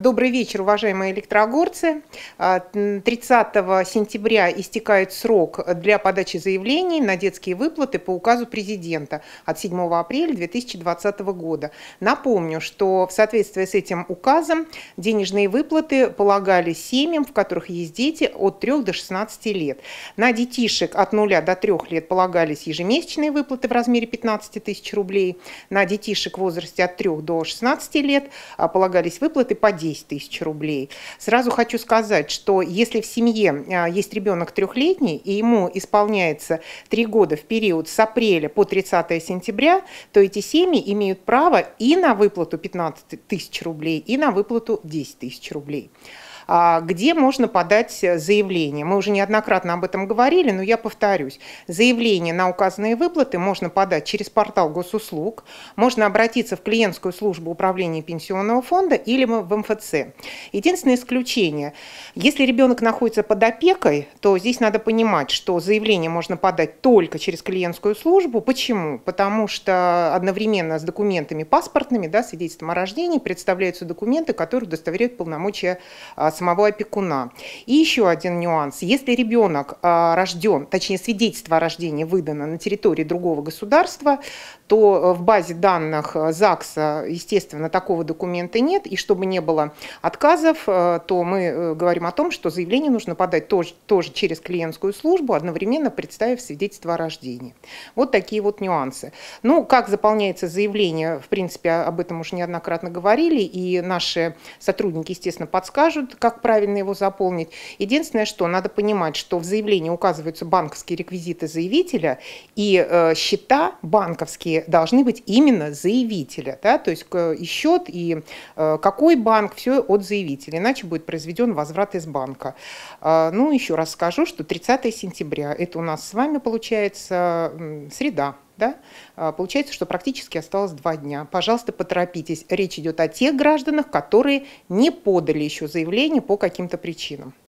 Добрый вечер, уважаемые электрогорцы. 30 а, сентября истекает срок для подачи заявлений на детские выплаты по указу президента от 7 апреля 2020 года. Напомню, что в соответствии с этим указом денежные выплаты полагались семьям, в которых есть дети от 3 до 16 лет. На детишек от 0 до 3 лет полагались ежемесячные выплаты в размере 15 тысяч рублей. На детишек в возрасте от 3 до 16 лет а, полагались выплаты по 10 тысяч рублей. Сразу хочу сказать, что если в семье а, есть ребенок трехлетний, и ему исполняется 3 года в период с апреля по 30 сентября, то эти семьи имеют право и на выплату 15 тысяч рублей, и на выплату 10 тысяч рублей. А, где можно подать заявление. Мы уже неоднократно об этом говорили, но я повторюсь. Заявление на указанные выплаты можно подать через портал госуслуг, можно обратиться в клиентскую службу управления пенсионного фонда или в МФЦ. Единственное исключение, если ребенок находится под опекой, то здесь надо понимать, что заявление можно подать только через клиентскую службу. Почему? Потому что одновременно с документами паспортными, да, свидетельством о рождении, представляются документы, которые удостоверяют полномочия а, самого опекуна. И еще один нюанс. Если ребенок а, рожден, точнее свидетельство о рождении выдано на территории другого государства, то э, в базе данных э, ЗАГСа, естественно, такого документа нет. И чтобы не было отказов, э, то мы говорим о том, что заявление нужно подать тоже, тоже через клиентскую службу, одновременно представив свидетельство о рождении. Вот такие вот нюансы. Ну, как заполняется заявление, в принципе, об этом уже неоднократно говорили, и наши сотрудники, естественно, подскажут, как правильно его заполнить. Единственное, что надо понимать, что в заявлении указываются банковские реквизиты заявителя, и э, счета банковские должны быть именно заявителя, да, то есть э, и счет, и э, какой банк, все от заявителя, иначе будет произведен возврат из банка. Э, ну, еще раз скажу, что 30 сентября, это у нас с вами получается э, среда, да? А, получается, что практически осталось два дня. Пожалуйста, поторопитесь. Речь идет о тех гражданах, которые не подали еще заявление по каким-то причинам.